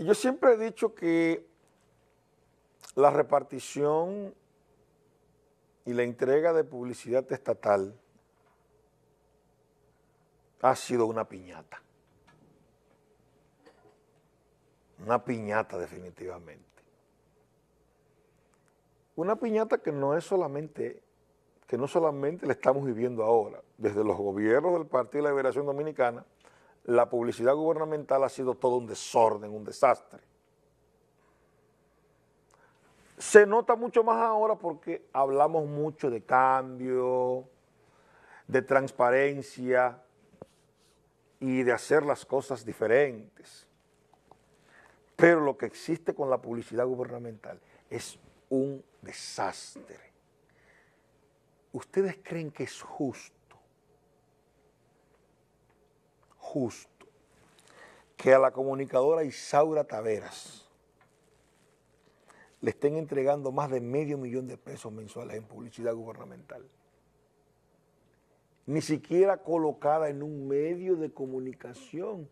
Yo siempre he dicho que la repartición y la entrega de publicidad estatal ha sido una piñata. Una piñata definitivamente. Una piñata que no es solamente, que no solamente la estamos viviendo ahora, desde los gobiernos del Partido de la Liberación Dominicana, la publicidad gubernamental ha sido todo un desorden, un desastre. Se nota mucho más ahora porque hablamos mucho de cambio, de transparencia y de hacer las cosas diferentes. Pero lo que existe con la publicidad gubernamental es un desastre. ¿Ustedes creen que es justo? justo que a la comunicadora Isaura Taveras le estén entregando más de medio millón de pesos mensuales en publicidad gubernamental. Ni siquiera colocada en un medio de comunicación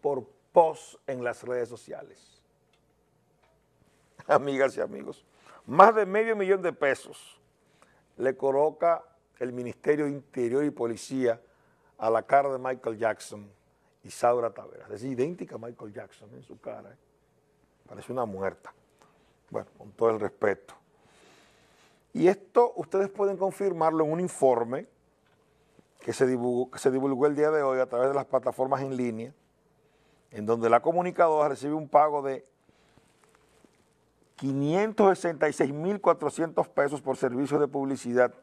por post en las redes sociales. Amigas y amigos, más de medio millón de pesos le coloca el Ministerio de Interior y Policía a la cara de Michael Jackson, y Saura Taveras. Es idéntica a Michael Jackson en su cara. ¿eh? Parece una muerta. Bueno, con todo el respeto. Y esto ustedes pueden confirmarlo en un informe que se, divulgó, que se divulgó el día de hoy a través de las plataformas en línea, en donde la comunicadora recibe un pago de 566.400 pesos por servicio de publicidad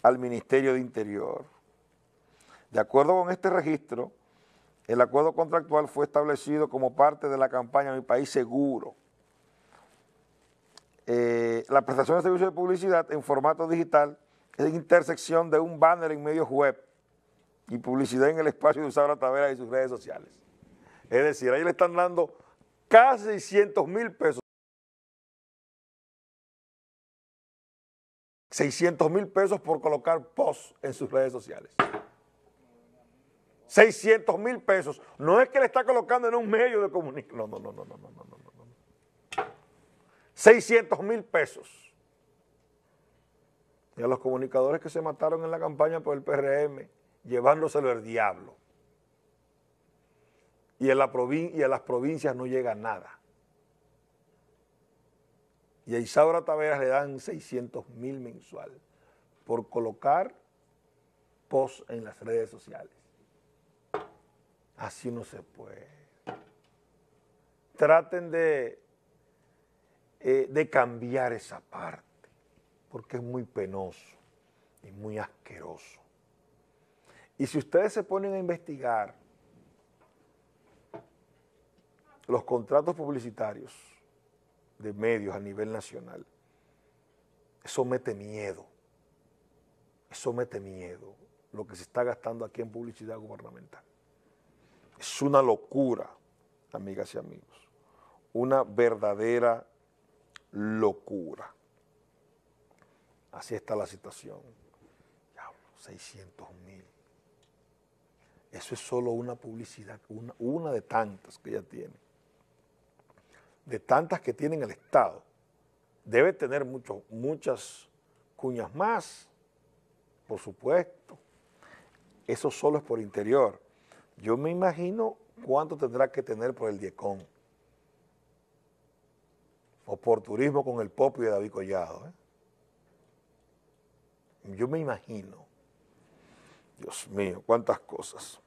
al Ministerio de Interior. De acuerdo con este registro, el acuerdo contractual fue establecido como parte de la campaña Mi País Seguro. Eh, la prestación de servicios de publicidad en formato digital es intersección de un banner en medios web y publicidad en el espacio de La Tavera y sus redes sociales. Es decir, ahí le están dando casi 600 mil pesos. 600 mil pesos por colocar posts en sus redes sociales. 600 mil pesos. No es que le está colocando en un medio de comunicación. No, no, no, no, no, no, no, no. 600 mil pesos. Y a los comunicadores que se mataron en la campaña por el PRM, llevándoselo el diablo. Y, la a las provincias no llega nada. Y a Isaura Taveras le dan 600 mil mensual por colocar post en las redes sociales. Así no se puede. Traten de, eh, de cambiar esa parte, porque es muy penoso y muy asqueroso. Y si ustedes se ponen a investigar los contratos publicitarios de medios a nivel nacional, eso mete miedo, eso mete miedo, lo que se está gastando aquí en publicidad gubernamental. Es una locura, amigas y amigos, una verdadera locura. Así está la situación. Diablo, 600 mil. Eso es solo una publicidad, una, de tantas que ya tiene. De tantas que tiene el Estado. Debe tener muchas cuñas más, por supuesto. Eso solo es por interior. Yo me imagino cuánto tendrá que tener por el Diecón. O por turismo con el popio y David Collado. ¿eh? Yo me imagino. Dios mío, cuántas cosas.